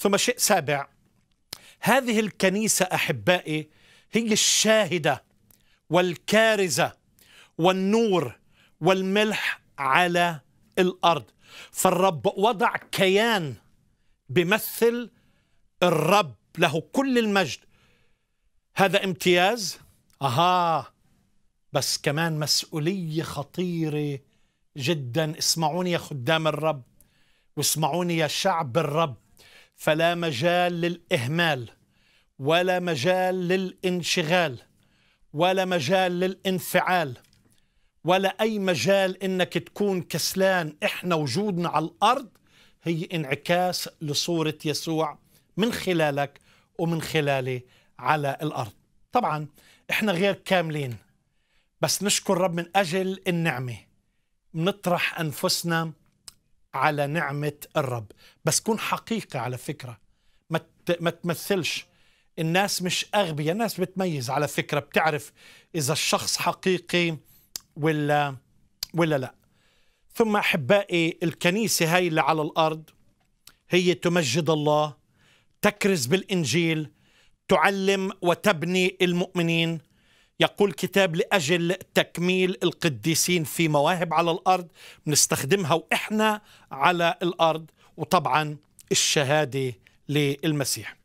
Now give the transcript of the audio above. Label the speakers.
Speaker 1: ثم شيء سابع هذه الكنيسة أحبائي هي الشاهدة والكارزة والنور والملح على الأرض فالرب وضع كيان بمثل الرب له كل المجد هذا امتياز اها بس كمان مسؤوليه خطيره جدا اسمعوني يا خدام الرب واسمعوني يا شعب الرب فلا مجال للاهمال ولا مجال للانشغال ولا مجال للانفعال ولا اي مجال انك تكون كسلان احنا وجودنا على الارض هي انعكاس لصوره يسوع من خلالك ومن خلالي على الارض طبعا احنا غير كاملين بس نشكر رب من اجل النعمه نطرح انفسنا على نعمة الرب بس كون حقيقي على فكرة ما تمثلش الناس مش أغبياء الناس بتميز على فكرة بتعرف إذا الشخص حقيقي ولا ولا لا ثم أحبائي الكنيسة هاي اللي على الأرض هي تمجد الله تكرز بالإنجيل تعلم وتبني المؤمنين يقول كتاب لأجل تكميل القديسين في مواهب على الأرض بنستخدمها وإحنا على الأرض وطبعا الشهادة للمسيح